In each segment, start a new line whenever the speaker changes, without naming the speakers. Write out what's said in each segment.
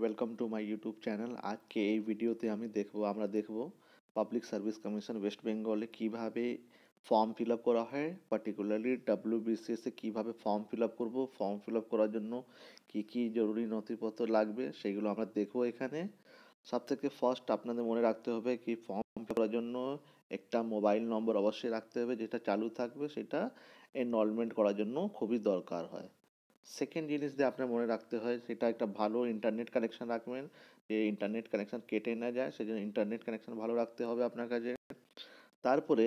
Welcome to my YouTube channel আজকে এই ভিডিওতে আমি দেখব আমরা দেখব পাবলিক সার্ভিস কমিশন ওয়েস্ট বেঙ্গলে কীভাবে ফর্ম ফিল আপ করা হয় পার্টিকুলারলি ডাব্লিউ বিসিএসে কীভাবে ফর্ম ফিল আপ করবো ফর্ম ফিল আপ করার জন্য কি কি জরুরি নথিপত্র লাগবে সেগুলো আমরা দেখব এখানে সব থেকে ফার্স্ট আপনাদের মনে রাখতে হবে কি ফর্ম করার জন্য একটা মোবাইল নম্বর অবশ্যই রাখতে হবে যেটা চালু থাকবে সেটা এনরোলমেন্ট করার জন্য খুবই দরকার হয় সেকেন্ড জিনিস দিয়ে আপনার মনে রাখতে হয় সেটা একটা ভালো ইন্টারনেট কানেকশান রাখবেন যে ইন্টারনেট কানেকশান কেটে না যায় সেজন্য ইন্টারনেট কানেকশান ভালো রাখতে হবে আপনার কাছে তারপরে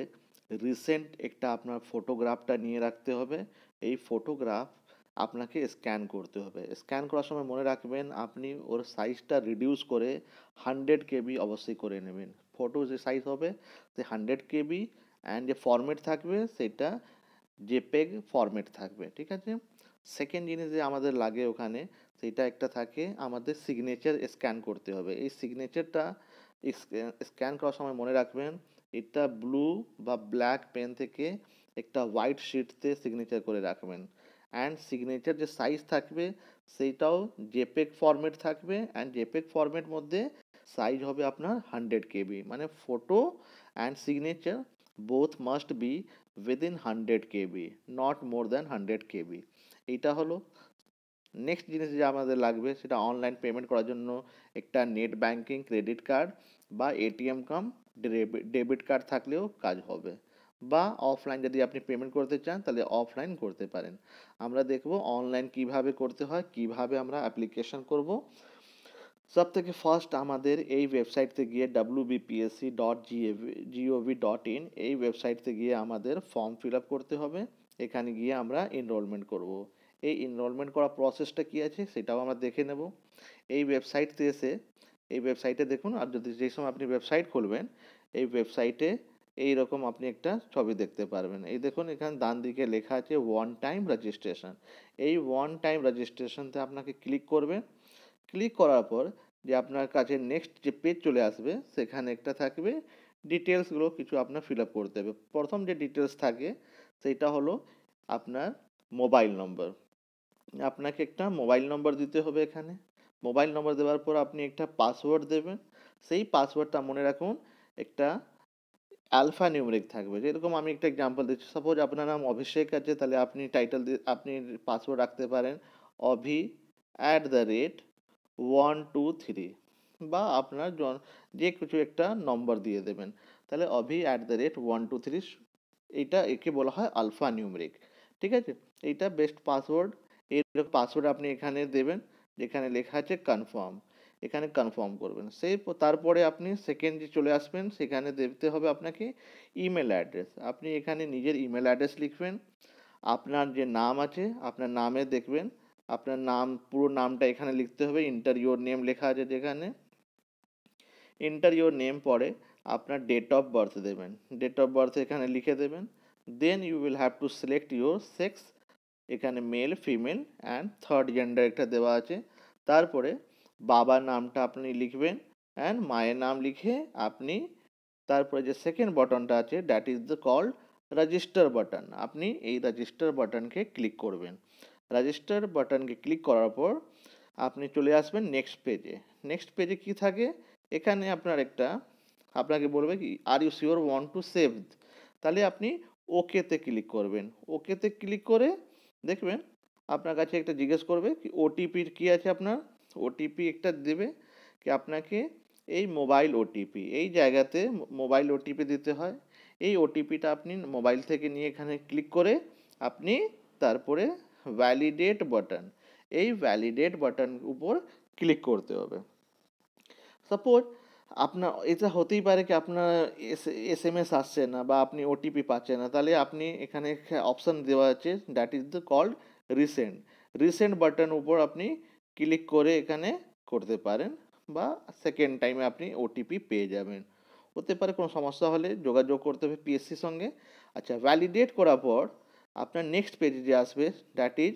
রিসেন্ট একটা আপনার ফটোগ্রাফটা নিয়ে রাখতে হবে এই ফটোগ্রাফ আপনাকে স্ক্যান করতে হবে স্ক্যান করার সময় মনে রাখবেন আপনি ওর সাইজটা রিডিউস করে হান্ড্রেড কেবি অবশ্যই করে নেবেন ফটো যে সাইজ হবে সে হান্ড্রেড কেবি অ্যান্ড যে ফরম্যাট থাকবে সেটা জেপেগ ফরম্যাট থাকবে ঠিক আছে সেকেন্ড জিনিস যে আমাদের লাগে ওখানে সেটা একটা থাকে আমাদের সিগনেচার স্ক্যান করতে হবে এই সিগনেচারটা স্ক্যান করার সময় মনে রাখবেন এটা ব্লু বা ব্ল্যাক পেন থেকে একটা হোয়াইট শিটতে সিগনেচার করে রাখবেন অ্যান্ড সিগনেচার যে সাইজ থাকবে সেইটাও জেপেক ফরম্যাট থাকবে অ্যান্ড জেপেক ফরম্যাট মধ্যে সাইজ হবে আপনার হান্ড্রেড কেবি মানে photo and signature both must be within hundred KB not more than hundred KB এইটা হলো নেক্সট জিনিস যে আমাদের লাগবে সেটা অনলাইন পেমেন্ট করার জন্য একটা নেট ব্যাঙ্কিং ক্রেডিট কার্ড বা এটিএম কাম ডেবিট কার্ড থাকলেও কাজ হবে বা অফলাইন যদি আপনি পেমেন্ট করতে চান তাহলে অফলাইন করতে পারেন আমরা দেখব অনলাইন কিভাবে করতে হয় কিভাবে আমরা অ্যাপ্লিকেশন করব সব থেকে ফার্স্ট আমাদের এই ওয়েবসাইটতে গিয়ে ডাব্লু বিপিএসসি ডট জিএভি জিওভি ডট ইন এই ওয়েবসাইটতে গিয়ে আমাদের ফর্ম ফিল আপ করতে হবে এখানে গিয়ে আমরা এনরোলমেন্ট করবো এই এনরোলমেন্ট করা প্রসেসটা কী আছে সেটাও আমরা দেখে নেব এই ওয়েবসাইটতে এসে এই ওয়েবসাইটে দেখুন আর যদি যেই সময় আপনি ওয়েবসাইট খুলবেন এই ওয়েবসাইটে এই রকম আপনি একটা ছবি দেখতে পারবেন এই দেখুন এখানে ডান দিকে লেখা আছে ওয়ান টাইম রেজিস্ট্রেশন এই ওয়ান টাইম রেজিস্ট্রেশনতে আপনাকে ক্লিক করবেন ক্লিক করার পর যে আপনার কাছে নেক্সট যে পেজ চলে আসবে সেখানে একটা থাকবে ডিটেলসগুলো কিছু আপনার ফিল আপ করতে হবে প্রথম যে ডিটেলস থাকে সেইটা হলো আপনার মোবাইল নম্বর আপনাকে একটা মোবাইল নম্বর দিতে হবে এখানে মোবাইল নম্বর দেওয়ার পর আপনি একটা পাসওয়ার্ড দেবেন সেই পাসওয়ার্ডটা মনে রাখুন একটা অ্যালফা নিউমেরিক থাকবে যেরকম আমি একটা এক্সাম্পল দিচ্ছি সাপোজ আপনার নাম অভিষেক আছে তাহলে আপনি টাইটেল দিয়ে আপনি পাসওয়ার্ড রাখতে পারেন Abhi at the rate one two three বা আপনার জন যে কিছু একটা নম্বর দিয়ে দেবেন তাহলে Abhi at the rate one two three এইটা একে বলা হয় আলফা নিউমেরিক ঠিক আছে এইটা বেস্ট পাসওয়ার্ড এই পাসওয়ার্ড আপনি এখানে দেবেন যেখানে লেখা আছে কনফার্ম এখানে কনফার্ম করবেন সেই তারপরে আপনি যে চলে আসবেন সেখানে দেখতে হবে আপনাকে ইমেল অ্যাড্রেস আপনি এখানে নিজের ইমেল অ্যাড্রেস লিখবেন আপনার যে নাম আছে আপনার নামে দেখবেন আপনার নাম পুরো নামটা এখানে লিখতে হবে ইন্টার নেম লেখা আছে যেখানে ইন্টার নেম পরে আপনার ডেট অফ বার্থ দেবেন ডেট অফ বার্থ এখানে লিখে দেবেন then you will have to select your sex এখানে male female and third gender একটা দেওয়া আছে তারপরে বাবার নামটা আপনি লিখবেন অ্যান্ড মায়ের নাম লিখে আপনি তারপরে যে সেকেন্ড বটনটা আছে that is the called register button আপনি এই রেজিস্টার বাটনকে ক্লিক করবেন রেজিস্টার বাটনকে ক্লিক করার পর আপনি চলে আসবেন নেক্সট পেজে নেক্সট পেজে কি থাকে এখানে আপনার একটা আপনাকে বলবে কি are you sure want to save তাহলে আপনি ওকেতে ক্লিক করবেন ওকেতে ক্লিক করে দেখবেন আপনার কাছে একটা জিজ্ঞেস করবে কি ওটিপির কী আছে আপনার ওটিপি একটা দেবে কি আপনাকে এই মোবাইল ওটিপি এই জায়গাতে মোবাইল ওটিপি দিতে হয় এই ওটিপিটা আপনি মোবাইল থেকে নিয়ে এখানে ক্লিক করে আপনি তারপরে ভ্যালিডেট বাটন এই ভ্যালিডেট বাটন উপর ক্লিক করতে হবে সাপোজ আপনার এটা হতেই পারে কি আপনার এস এস এম এস আসছে না বা আপনি ওটিপি পাচ্ছেন না তাহলে আপনি এখানে অপশান দেওয়া আছে that is the called recent recent button উপর আপনি ক্লিক করে এখানে করতে পারেন বা সেকেন্ড টাইমে আপনি ওটিপি পেয়ে যাবেন হতে পারে কোনো সমস্যা হলে যোগাযোগ করতে হবে পিএসসির সঙ্গে আচ্ছা ভ্যালিডেট করার পর আপনার নেক্সট পেজে যে আসবে দ্যাট ইজ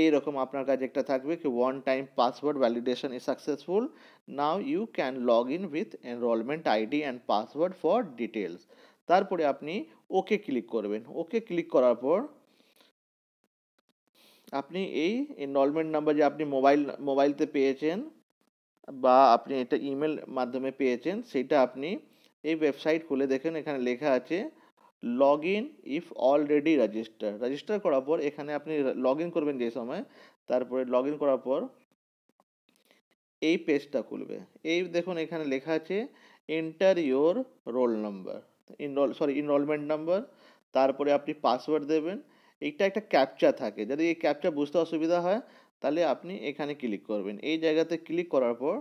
এই রকম আপনার কাছে একটা থাকবে কি one time password validation is successful now you can log in with enrolment ID and password for details তারপরে আপনি ওকে ক্লিক করবেন ওকে ক্লিক করার পর আপনি এই এনরোলমেন্ট নাম্বার যে আপনি মোবাইল মোবাইলতে পেয়েছেন বা আপনি এটা ইমেল মাধ্যমে পেয়েছেন সেটা আপনি এই ওয়েবসাইট খুলে দেখেন এখানে লেখা আছে log in if already register register করার পর এখানে আপনি লগ ইন করবেন যে সময় তারপরে লগ ইন করার পর এই পেজটা খুলবে এই দেখুন এখানে লেখা আছে enter your roll number enrol sorry enrolment number তারপরে আপনি পাসওয়ার্ড দেবেন এইটা একটা ক্যাপচা থাকে যদি এই ক্যাপচা বুঝতে অসুবিধা হয় তাহলে আপনি এখানে ক্লিক করবেন এই জায়গাতে ক্লিক করার পর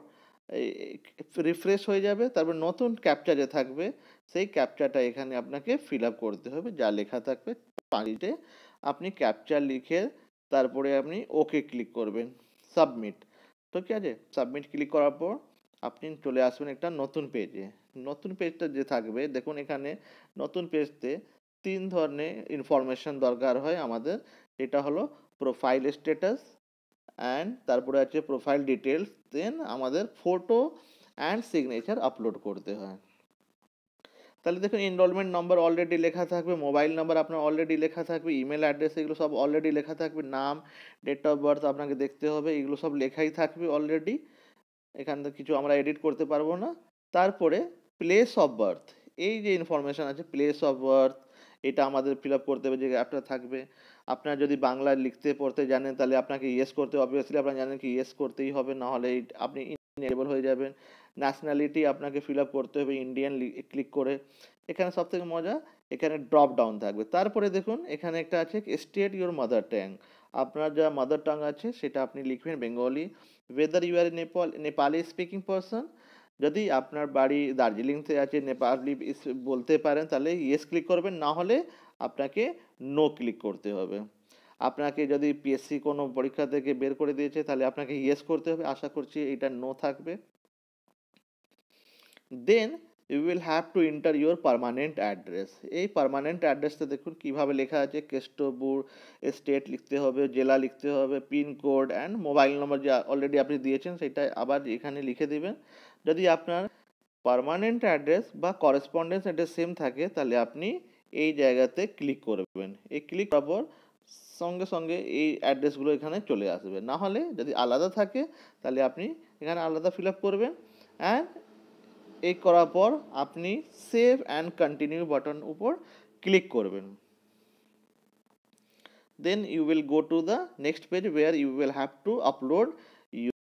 রিফ্রেশ হয়ে যাবে তারপর নতুন ক্যাপচা যে থাকবে সেই ক্যাপচাটা এখানে আপনাকে ফিল আপ করতে হবে যা লেখা থাকবে পাঁচটে আপনি ক্যাপচা লিখে তারপরে আপনি ওকে ক্লিক করবেন সাবমিট তো ঠিক আছে সাবমিট ক্লিক করার পর আপনি চলে আসবেন একটা নতুন পেজে নতুন পেজটা যে থাকবে দেখুন এখানে নতুন পেজতে তিন ধরনের ইনফরমেশন দরকার হয় আমাদের এটা হলো প্রোফাইল স্ট্যাটাস অ্যান্ড তারপরে আছে প্রোফাইল ডিটেলস দেন আমাদের ফটো অ্যান্ড সিগনেচার আপলোড করতে হয় তাহলে দেখুন এনরোলমেন্ট নম্বর অলরেডি লেখা থাকবে মোবাইল নাম্বার আপনার অলরেডি লেখা থাকবে ইমেল অ্যাড্রেস এগুলো সব অলরেডি লেখা থাকবে নাম ডেট অফ বার্থ আপনাকে দেখতে হবে এগুলো সব লেখাই থাকবে অলরেডি এখান থেকে কিছু আমরা এডিট করতে পারবো না তারপরে প্লেস অফ বার্থ এই যে ইনফরমেশান আছে প্লেস অফ বার্থ এটা আমাদের ফিল আপ করতে হবে যে অ্যাপটা থাকবে আপনার যদি বাংলা লিখতে পড়তে জানেন তাহলে আপনাকে ইয়েস করতে অবভিয়াসলি আপনার জানেন কি ইয়েস করতেই হবে নাহলে আপনি ইনএবল হয়ে যাবেন ন্যাশনালিটি আপনাকে ফিল আপ করতে হবে ইন্ডিয়ান ক্লিক করে এখানে সব থেকে মজা এখানে ড্রপ ডাউন থাকবে তারপরে দেখুন এখানে একটা আছে স্টেট ইউর মাদার ট্যাং আপনার যা মাদার টাং আছে সেটা আপনি লিখবেন Bengali whether you are Nepal Nepali speaking person যদি আপনার বাড়ি দার্জিলিংতে আছে নেপালি বলতে পারেন তাহলে ইয়েস ক্লিক করবেন না হলে আপনাকে নো ক্লিক করতে হবে আপনাকে যদি পিএসসি কোনো পরীক্ষা থেকে বের করে দিয়েছে তাহলে আপনাকে ইয়েস করতে হবে আশা করছি এটা নো থাকবে then you will have to enter your permanent address এই পারমানেন্ট অ্যাড্রেসটা দেখুন কীভাবে লেখা আছে কেষ্টপুর স্টেট লিখতে হবে জেলা লিখতে হবে পিনকোড অ্যান্ড মোবাইল নম্বর যে অলরেডি আপনি দিয়েছেন সেটা আবার এখানে লিখে দেবেন যদি আপনার পারমানেন্ট অ্যাড্রেস বা করেসপন্ডেন্স অ্যাড্রেস সেম থাকে তাহলে আপনি এই জায়গাতে ক্লিক করবেন এই ক্লিক করার পর সঙ্গে সঙ্গে এই অ্যাড্রেসগুলো এখানে চলে আসবে না হলে যদি আলাদা থাকে তাহলে আপনি এখানে আলাদা ফিল আপ করবেন অ্যান্ড এই করার পর আপনি সেভ অ্যান্ড কন্টিনিউ বাটন উপর ক্লিক করবেন then you will go to the next page where you will have to upload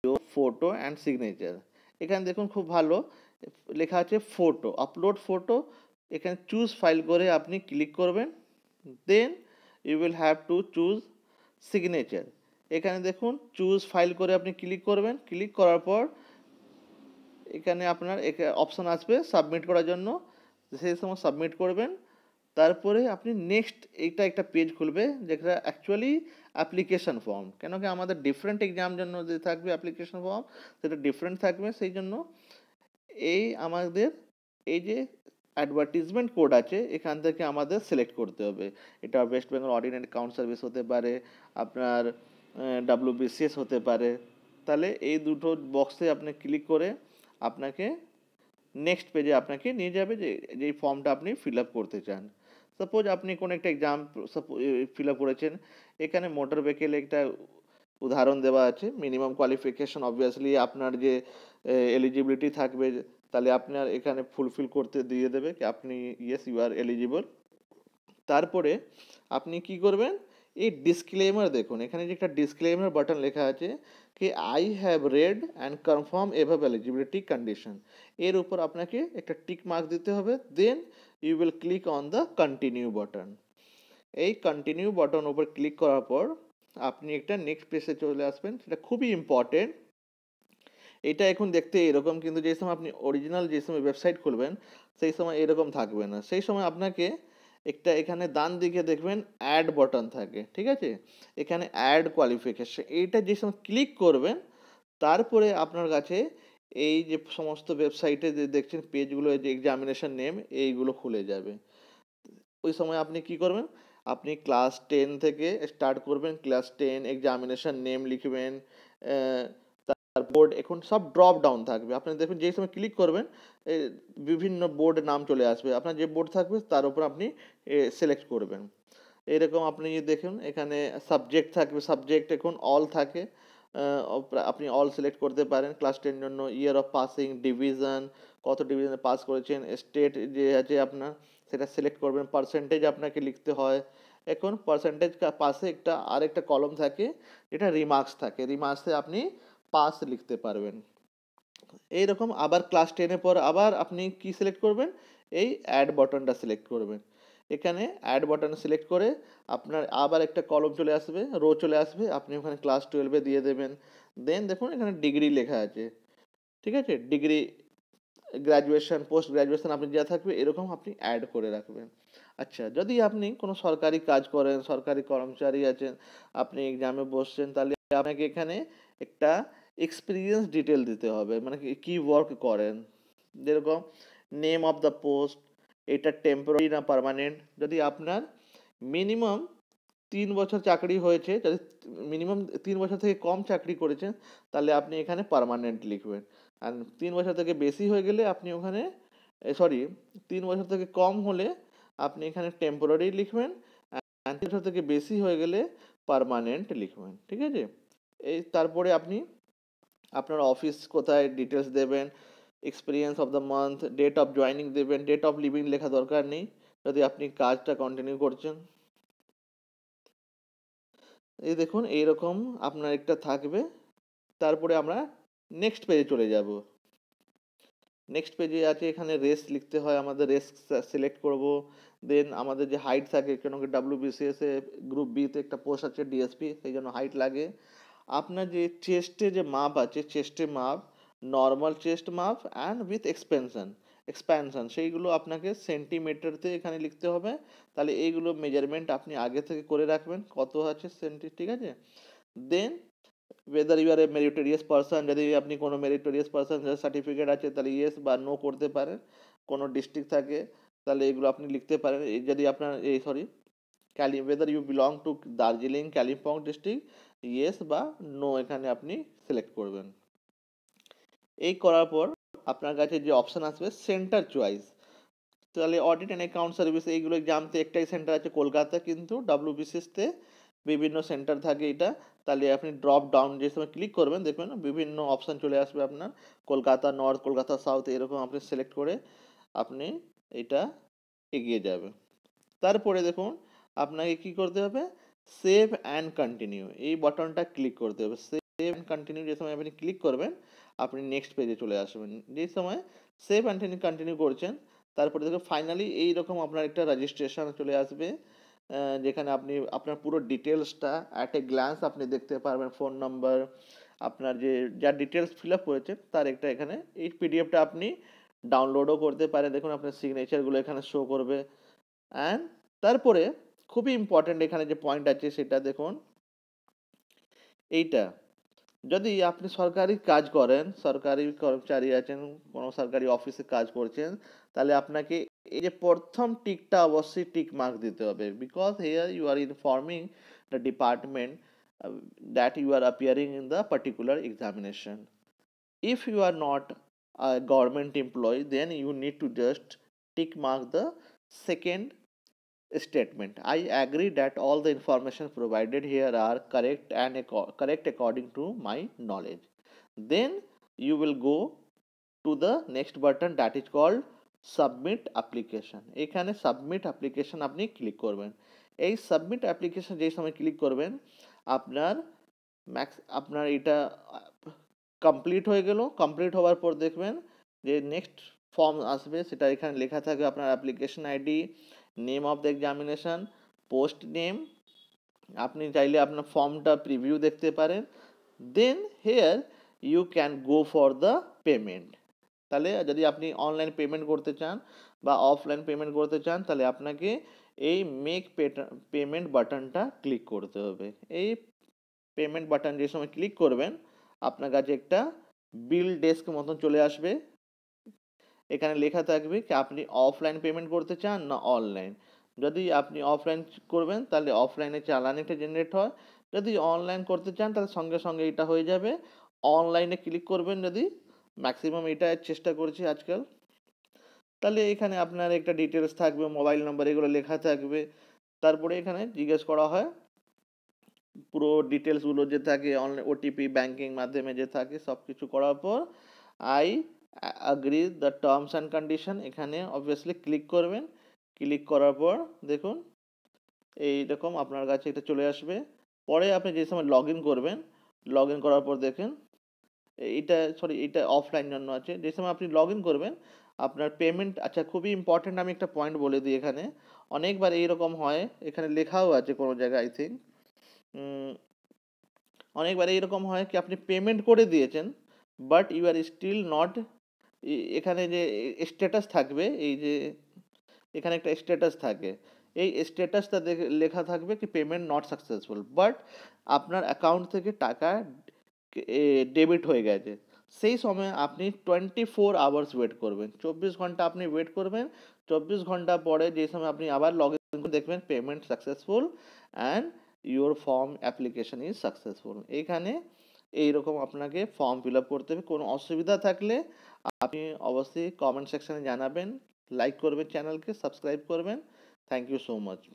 your photo and signature এখানে দেখুন খুব ভালো লেখা আছে ফটো আপলোড ফটো এখানে চুজ ফাইল করে আপনি ক্লিক করবেন then you will have to choose signature এখানে দেখুন চুজ ফাইল করে আপনি ক্লিক করবেন ক্লিক করার পর এখানে আপনার অপশান আসবে সাবমিট করার জন্য সেই সময় সাবমিট করবেন তারপরে আপনি নেক্সট এইটা একটা পেজ খুলবে যেটা অ্যাকচুয়ালি অ্যাপ্লিকেশান ফর্ম কেন কি আমাদের ডিফারেন্ট এক্সাম জন্য যে থাকবে অ্যাপ্লিকেশান ফর্ম সেটা ডিফারেন্ট থাকবে সেই জন্য এই আমাদের এই যে অ্যাডভার্টিজমেন্ট কোড আছে এখান থেকে আমাদের সিলেক্ট করতে হবে এটা West Bengal audit count service হতে পারে আপনার ডাব্লুবিসিএস হতে পারে তাহলে এই দুটো বক্সে আপনি ক্লিক করে আপনাকে নেক্সট পেজে আপনাকে নিয়ে যাবে যে যেই ফর্মটা আপনি ফিল আপ করতে চান সাপোজ আপনি কোনো একটা এক্সাম ফিল আপ করেছেন এখানে মোটর ভেহিকেল একটা উদাহরণ দেওয়া আছে মিনিমাম কোয়ালিফিকেশন অবভিয়াসলি আপনার যে এলিজিবিলিটি থাকবে তাহলে আপনার এখানে ফুলফিল করতে দিয়ে দেবে কি আপনি ইয়েস ইউ আর এলিজিবল তারপরে আপনি কি করবেন এই ডিসক্লেমার দেখুন এখানে যে একটা ডিসক্লেমার বাটন লেখা আছে কি I have read and confirm above eligibility condition এর উপর আপনাকে একটা টিক মার্ক দিতে হবে then you will click on the continue button এই কন্টিনিউ বাটন উপর ক্লিক করার পর আপনি একটা নেক্সট পেজে চলে আসবেন সেটা খুবই ইম্পর্টেন্ট এটা এখন দেখতে এরকম কিন্তু যেই সময় আপনি অরিজিনাল যে সময় ওয়েবসাইট খুলবেন সেই সময় এরকম থাকবে না সেই সময় আপনাকে একটা এখানে ডান দিকে দেখবেন অ্যাড বটন থাকে ঠিক আছে এখানে অ্যাড কোয়ালিফিকেশন এইটা যে সময় ক্লিক করবেন তারপরে আপনার কাছে এই যে সমস্ত ওয়েবসাইটে যে দেখছেন পেজগুলো যে এক্সামিনেশন নেম এইগুলো খুলে যাবে ওই সময় আপনি কি করবেন আপনি ক্লাস টেন থেকে স্টার্ট করবেন ক্লাস টেন এক্সামিনেশন নেম লিখবেন আর বোর্ড এখন সব ড্রপ ডাউন থাকবে আপনি দেখুন যেই সময় ক্লিক করবেন বিভিন্ন বোর্ডের নাম চলে আসবে আপনার যে বোর্ড থাকবে তার উপর আপনি সিলেক্ট করবেন এরকম আপনি দেখুন এখানে সাবজেক্ট থাকবে সাবজেক্ট এখন অল থাকে আপনি অল সিলেক্ট করতে পারেন ক্লাস টেন জন্য ইয়ার অফ পাসিং ডিভিশন কত ডিভিশনে পাস করেছেন স্টেট যে আছে আপনার সেটা সিলেক্ট করবেন পার্সেন্টেজ আপনাকে লিখতে হয় এখন পার্সেন্টেজ পাশে একটা আরেকটা কলম থাকে এটা রিমার্কস থাকে রিমার্কসে আপনি পাস লিখতে পারবেন এই রকম আবার ক্লাস টেনের পর আবার আপনি কি সিলেক্ট করবেন এই অ্যাড বটনটা সিলেক্ট করবেন এখানে অ্যাড বাটন সিলেক্ট করে আপনার আবার একটা কলম চলে আসবে রো চলে আসবে আপনি ওখানে ক্লাস টুয়েলভে দিয়ে দেবেন দেন দেখুন এখানে ডিগ্রি লেখা আছে ঠিক আছে ডিগ্রি গ্র্যাজুয়েশান পোস্ট গ্র্যাজুয়েশান আপনি যা থাকবে এরকম আপনি অ্যাড করে রাখবেন আচ্ছা যদি আপনি কোনো সরকারি কাজ করেন সরকারি কর্মচারী আছেন আপনি এক্সামে বসছেন তাহলে আপনাকে এখানে একটা এক্সপিরিয়েন্স ডিটেল দিতে হবে মানে কি ওয়ার্ক করেন যেরকম নেম অফ দ্য পোস্ট এটা টেম্পোরারি না পারমানেন্ট যদি আপনার মিনিমাম তিন বছর চাকরি হয়েছে যদি মিনিমাম তিন বছর থেকে কম চাকরি করেছেন তাহলে আপনি এখানে পারমানেন্ট লিখবেন আর তিন বছর থেকে বেশি হয়ে গেলে আপনি ওখানে সরি তিন বছর থেকে কম হলে আপনি এখানে টেম্পোরারি লিখবেন তিন বছর থেকে বেশি হয়ে গেলে পারমানেন্ট লিখবেন ঠিক আছে এই তারপরে আপনি আপনার অফিস কোথায় ডিটেলস দেবেন experience of the month date of joining দেবেন ডেট অফ লিভিং লেখা দরকার নেই যদি আপনি কাজটা কন্টিনিউ করছেন এই দেখুন এইরকম আপনার একটা থাকবে তারপরে আমরা নেক্সট পেজে চলে যাব নেক্সট পেজে আছে এখানে রেস লিখতে হয় আমাদের রেস সিলেক্ট করব দেন আমাদের যে হাইট থাকে কেন কি ডাব্লিউ বিসিএসে গ্রুপ বিতে একটা পোস্ট আছে ডিএসপি সেই জন্য হাইট লাগে আপনার যে চেস্টে যে মাপ আছে চেস্টে মাপ নর্মাল চেস্ট মাপ অ্যান্ড উইথ এক্সপেনশন এক্সপ্যানশন সেইগুলো আপনাকে সেন্টিমিটারতে এখানে লিখতে হবে তাহলে এইগুলো মেজারমেন্ট আপনি আগে থেকে করে রাখবেন কত আছে সেন্টি ঠিক আছে then whether you are a meritorious person যদি আপনি কোনো মেরিটোরিয়াস পার্সন সার্টিফিকেট আছে তাহলে ইয়েস বা নো করতে পারেন কোনো ডিস্ট্রিক্ট থাকে তাহলে এগুলো আপনি লিখতে পারেন যদি আপনার এই সরি ক্যালি whether you belong to Darjeeling Kalimpong district yes বা নো এখানে আপনি সিলেক্ট করবেন এই করার পর আপনার কাছে যে অপশান আসবে সেন্টার চয়েস তাহলে অডিট অ্যান্ড অ্যাকাউন্ট সার্ভিস এইগুলো জানতে একটাই সেন্টার আছে কলকাতা কিন্তু ডাব্লিউবিসিএসতে বিভিন্ন সেন্টার থাকে এটা তাহলে আপনি ড্রপ ডাউন যে সময় ক্লিক করবেন দেখবেন বিভিন্ন অপশান চলে আসবে আপনার কলকাতা নর্থ কলকাতা সাউথ এরকম আপনি সিলেক্ট করে আপনি এটা এগিয়ে যাবে তারপরে দেখুন আপনাকে কি করতে হবে সেভ অ্যান্ড কন্টিনিউ এই বটনটা ক্লিক করতে হবে সেভ অ্যান্ড কন্টিনিউ যে সময় আপনি ক্লিক করবেন আপনি নেক্সট পেজে চলে আসবেন যে সময় সেভ অ্যান্ড কন্টিনিউ করছেন তারপরে দেখুন ফাইনালি এইরকম আপনার একটা রেজিস্ট্রেশন চলে আসবে যেখানে আপনি আপনার পুরো ডিটেলসটা অ্যাট এ গ্ল্যান্স আপনি দেখতে পারবেন ফোন নম্বর আপনার যে যা ডিটেলস ফিল আপ করেছে তার একটা এখানে এই পিডিএফটা আপনি ডাউনলোডও করতে পারেন দেখুন আপনার সিগনেচারগুলো এখানে শো করবে অ্যান্ড তারপরে খুবই ইম্পর্ট্যান্ট এখানে যে পয়েন্ট আছে সেটা দেখুন এইটা যদি আপনি সরকারি কাজ করেন সরকারি কর্মচারী আছেন কোনো সরকারি অফিসে কাজ করছেন তাহলে আপনাকে এই যে প্রথম টিকটা অবশ্যই টিক মার্ক দিতে হবে because here you are informing the department that you are appearing in the particular examination if you are not government government then you need to just just tick mark the statement. I agree that all the information provided here are correct and ac correct according to my knowledge. Then you will go to the next button that is called submit application এখানে submit application আপনি click করবেন এই submit application যেই সময় click করবেন আপনার max আপনার এটা কমপ্লিট হয়ে গেল কমপ্লিট হওয়ার পর দেখবেন যে নেক্সট ফর্ম আসবে সেটা এখানে লেখা থাকবে আপনার application ID name of the examination post name আপনি চাইলে আপনার ফর্মটা প্রিভিউ দেখতে পারেন then here you can go for the payment তাহলে যদি আপনি অনলাইন পেমেন্ট করতে চান বা অফলাইন পেমেন্ট করতে চান তাহলে আপনাকে এই মেক পেমেন্ট বাটনটা ক্লিক করতে হবে এই পেমেন্ট বাটন যে সময় ক্লিক করবেন আপনার কাছে একটা বিল ডেস্ক মতন চলে আসবে এখানে লেখা থাকবে কি আপনি অফলাইন পেমেন্ট করতে চান না অনলাইন যদি আপনি অফলাইন করবেন তাহলে অফলাইনে চালান একটা জেনারেট হয় যদি অনলাইন করতে চান তাহলে সঙ্গে সঙ্গে এটা হয়ে যাবে অনলাইনে ক্লিক করবেন যদি ম্যাক্সিমাম এটা চেষ্টা করছি আজকাল তাহলে এখানে আপনার একটা ডিটেলস থাকবে মোবাইল নাম্বার এগুলো লেখা থাকবে তারপরে এখানে জিজ্ঞেস করা হয় পুরো ডিটেলসগুলো যে থাকে অনলাইন ওটিপি ব্যাঙ্কিং মাধ্যমে যে থাকে সব কিছু করার পর I agree the terms and condition এখানে অবভিয়াসলি ক্লিক করবেন ক্লিক করার পর দেখুন এইরকম আপনার কাছে এটা চলে আসবে পরে আপনি যে সময় লগ করবেন লগ করার পর দেখেন এটা সরি এটা অফলাইন জন্য আছে যে সময় আপনি লগ করবেন আপনার পেমেন্ট আচ্ছা খুবই ইম্পর্ট্যান্ট আমি একটা পয়েন্ট বলে দিই এখানে অনেকবার এইরকম হয় এখানে লেখাও আছে কোনো জায়গায় আই থিঙ্ক অনেকবার এইরকম হয় কি আপনি পেমেন্ট করে দিয়েছেন but you are still not এখানে যে স্ট্যাটাস থাকবে এই যে এখানে একটা স্ট্যাটাস থাকে এই স্ট্যাটাসটা লেখা থাকবে কি পেমেন্ট নট সাকসেসফুল বাট আপনার অ্যাকাউন্ট থেকে টাকা ডেবিট হয়ে গেছে সেই সময় আপনি টোয়েন্টি ফোর আওয়ার্স ওয়েট করবেন চব্বিশ ঘন্টা আপনি ওয়েট করবেন চব্বিশ ঘন্টা পরে যে সময় আপনি আবার লগ ইন দেখবেন payment successful and your form application is successful এইখানে এইরকম আপনাকে ফর্ম ফিল আপ করতে হবে কোনো অসুবিধা থাকলে अपनी अवश्य कमेंट सेक्शने जानबें लाइक करब चैनल के सबसक्राइब कर थैंक यू सो माच